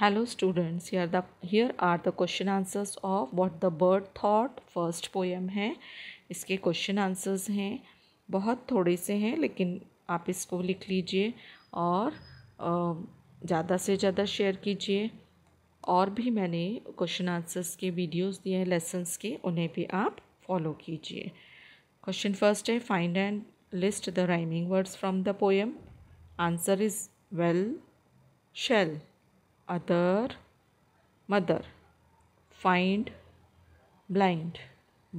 hello students here the here are the question answers of what the bird thought first poem है इसके question answers हैं बहुत थोड़े से हैं लेकिन आप इसको लिख लीजिए और ज़्यादा से ज़्यादा शेयर कीजिए और भी मैंने क्वेश्चन आंसर्स के वीडियोस दिए हैं लेसन्स के उन्हें भी आप फॉलो कीजिए क्वेश्चन फर्स्ट है find and list the rhyming words from the poem answer is well shell other mother find blind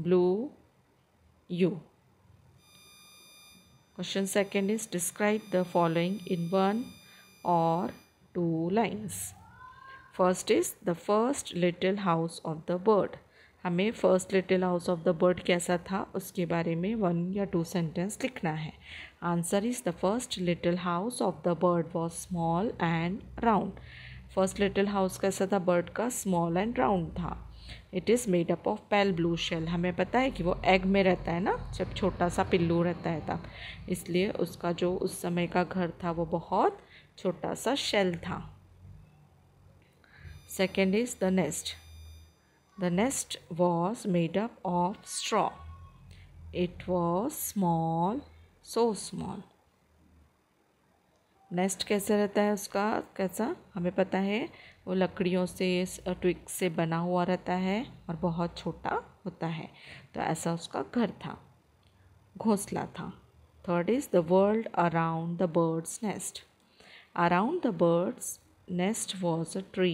blue you question second is describe the following in one or two lines first is the first little house of the bird हमें first little house of the bird कैसा था उसके बारे में one या to sentence लिखना है answer is the first little house of the bird was small and round first little house कैसा था बर्ड का स्मॉल एंड राउंड था it is made up of pale blue shell हमें पता है कि वो एग में रहता है ना जब छोटा सा पिल्लू रहता है तब इसलिए उसका जो उस समय का घर था वो बहुत छोटा सा शेल था second is the nest the nest was made up of straw it was small so small nest कैसे रहता है उसका कैसा हमें पता है वो लकड़ियों से ट्विक से बना हुआ रहता है और बहुत छोटा होता है तो ऐसा उसका घर था घोंसला था third is the world around the bird's nest around the bird's nest was a tree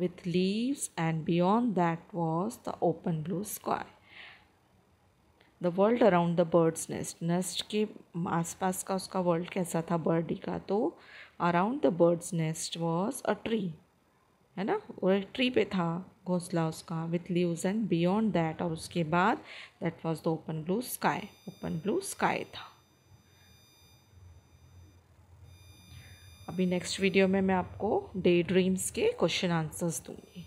with leaves and beyond that was the open blue square the world around the bird's nest nest के आसपास का उसका world कैसा था birdie का तो around the bird's nest was a tree है ना वो एक ट्री पे था घोंसला उसका with leaves and beyond that और उसके बाद that was the open blue sky open blue sky था अभी नेक्स्ट वीडियो में मैं आपको डे ड्रीम्स के क्वेश्चन आंसर्स दूंगी